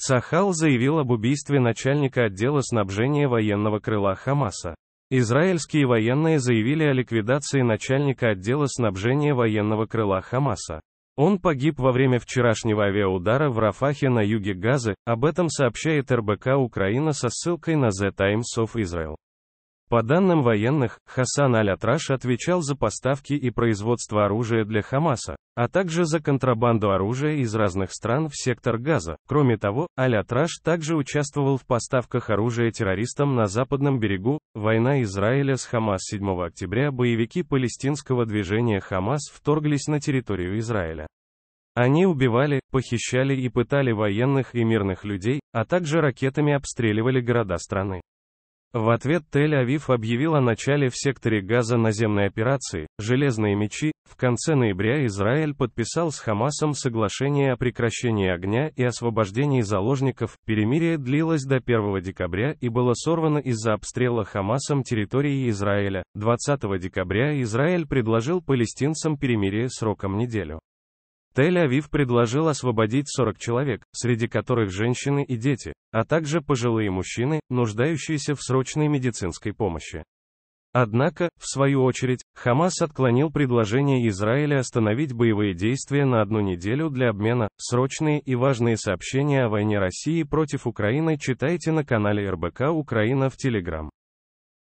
Сахал заявил об убийстве начальника отдела снабжения военного крыла Хамаса. Израильские военные заявили о ликвидации начальника отдела снабжения военного крыла Хамаса. Он погиб во время вчерашнего авиаудара в Рафахе на юге Газы, об этом сообщает РБК Украина со ссылкой на The Times of Israel. По данным военных, Хасан Аль-Атраш отвечал за поставки и производство оружия для Хамаса, а также за контрабанду оружия из разных стран в сектор Газа. Кроме того, Аль-Атраш также участвовал в поставках оружия террористам на западном берегу. Война Израиля с Хамас 7 октября боевики палестинского движения Хамас вторглись на территорию Израиля. Они убивали, похищали и пытали военных и мирных людей, а также ракетами обстреливали города страны. В ответ Тель-Авив объявил о начале в секторе газа наземной операции «Железные мечи». В конце ноября Израиль подписал с Хамасом соглашение о прекращении огня и освобождении заложников. Перемирие длилось до 1 декабря и было сорвано из-за обстрела Хамасом территории Израиля. 20 декабря Израиль предложил палестинцам перемирие сроком неделю. Тель-Авив предложил освободить 40 человек, среди которых женщины и дети, а также пожилые мужчины, нуждающиеся в срочной медицинской помощи. Однако, в свою очередь, Хамас отклонил предложение Израиля остановить боевые действия на одну неделю для обмена. Срочные и важные сообщения о войне России против Украины читайте на канале РБК Украина в Телеграм.